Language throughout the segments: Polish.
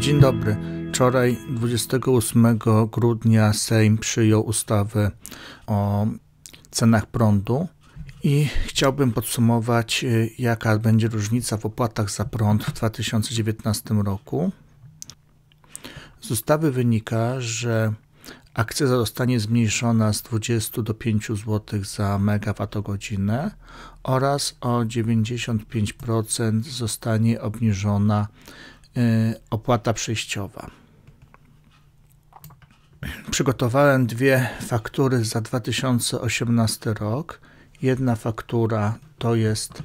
Dzień dobry. Wczoraj, 28 grudnia, Sejm przyjął ustawę o cenach prądu i chciałbym podsumować, e, jaka będzie różnica w opłatach za prąd w 2019 roku. Z ustawy wynika, że akcyza zostanie zmniejszona z 20 do 5 zł za megawattogodzinę oraz o 95% zostanie obniżona Y, opłata przejściowa. Przygotowałem dwie faktury za 2018 rok. Jedna faktura to jest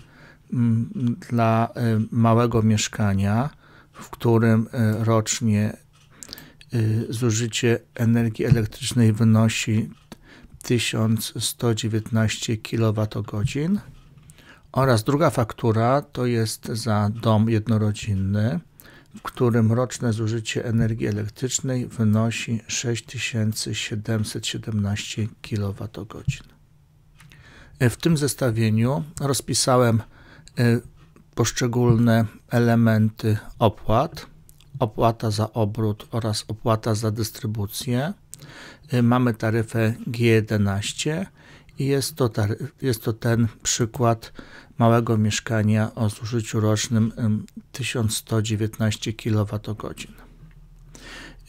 mm, dla y, małego mieszkania, w którym y, rocznie zużycie energii elektrycznej wynosi 1119 kWh oraz druga faktura to jest za dom jednorodzinny w którym roczne zużycie energii elektrycznej wynosi 6717 kWh. E, w tym zestawieniu rozpisałem e, poszczególne elementy opłat, opłata za obrót oraz opłata za dystrybucję. E, mamy taryfę G11 i jest to, ta, jest to ten przykład małego mieszkania o zużyciu rocznym 1119 kWh.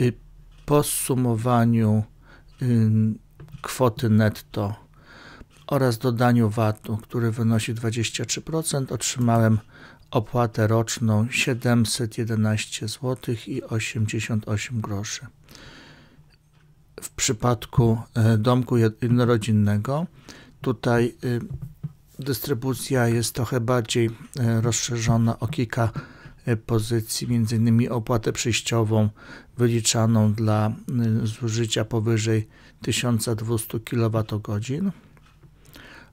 Y, po sumowaniu kwoty netto oraz dodaniu VAT-u, który wynosi 23%, otrzymałem opłatę roczną 711 zł i 88 groszy w przypadku e, domku jednorodzinnego. Tutaj e, dystrybucja jest trochę bardziej e, rozszerzona o kilka pozycji, między innymi opłatę przejściową wyliczaną dla zużycia powyżej 1200 kWh.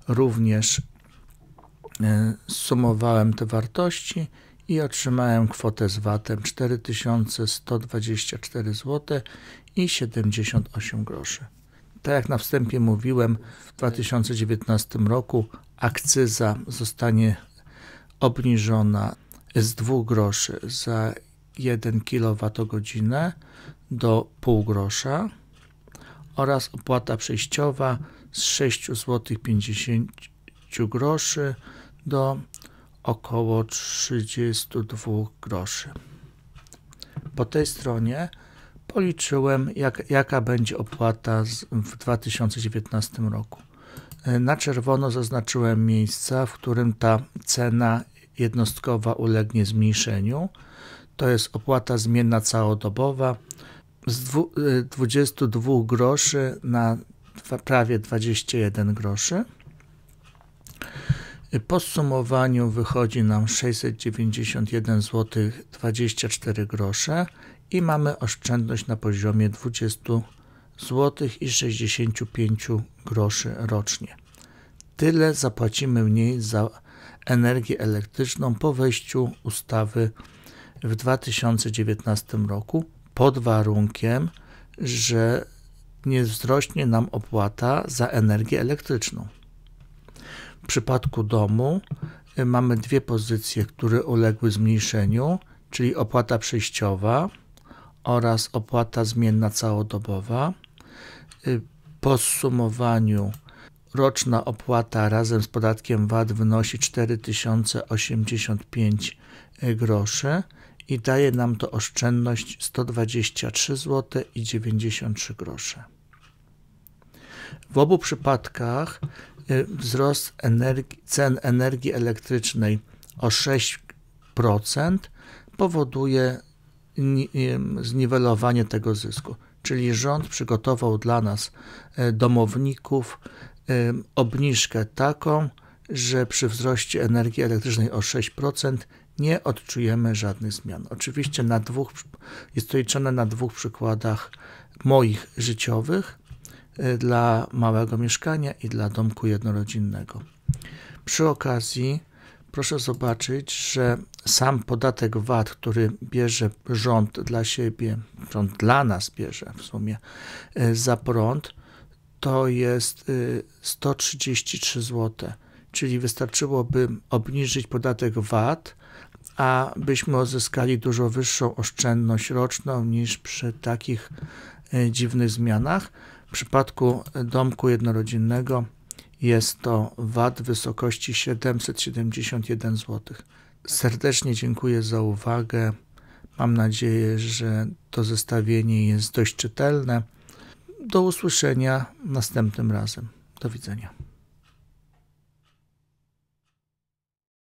Również sumowałem te wartości i otrzymałem kwotę z VAT-em 4124 zł i 78 groszy. Tak jak na wstępie mówiłem, w 2019 roku akcyza zostanie obniżona z 2 groszy za 1 kWh do pół grosza oraz opłata przejściowa z 6 zł 50 do około 32 groszy. Po tej stronie policzyłem, jak, jaka będzie opłata w 2019 roku. Na czerwono zaznaczyłem miejsca, w którym ta cena jednostkowa ulegnie zmniejszeniu. To jest opłata zmienna całodobowa z 22 y, groszy na prawie 21 groszy podsumowaniu wychodzi nam 691 zł 24 grosze i mamy oszczędność na poziomie 20 zł i 65 groszy rocznie. Tyle zapłacimy mniej za energię elektryczną po wejściu ustawy w 2019 roku pod warunkiem, że nie wzrośnie nam opłata za energię elektryczną. W przypadku domu e, mamy dwie pozycje, które uległy zmniejszeniu, czyli opłata przejściowa oraz opłata zmienna całodobowa. E, po sumowaniu roczna opłata razem z podatkiem VAT wynosi 4085 groszy i daje nam to oszczędność 123 zł i 93 grosze. W obu przypadkach Y, wzrost energii, cen energii elektrycznej o 6% powoduje y, zniwelowanie tego zysku. Czyli rząd przygotował dla nas y, domowników obniżkę taką, że przy wzroście energii elektrycznej o 6% nie odczujemy żadnych zmian. Oczywiście na dwóch, jest to liczone na dwóch przykładach moich życiowych, Y, dla małego mieszkania i dla domku jednorodzinnego. Przy okazji proszę zobaczyć, że sam podatek VAT, który bierze rząd dla siebie, rząd dla nas bierze w sumie y, za prąd, to jest 133 y, zł, czyli wystarczyłoby obniżyć podatek VAT, a byśmy uzyskali dużo wyższą oszczędność roczną niż przy takich dziwnych zmianach. W przypadku domku jednorodzinnego jest to VAT w wysokości 771 zł. Serdecznie dziękuję za uwagę. Mam nadzieję, że to zestawienie jest dość czytelne. Do usłyszenia następnym razem. Do widzenia.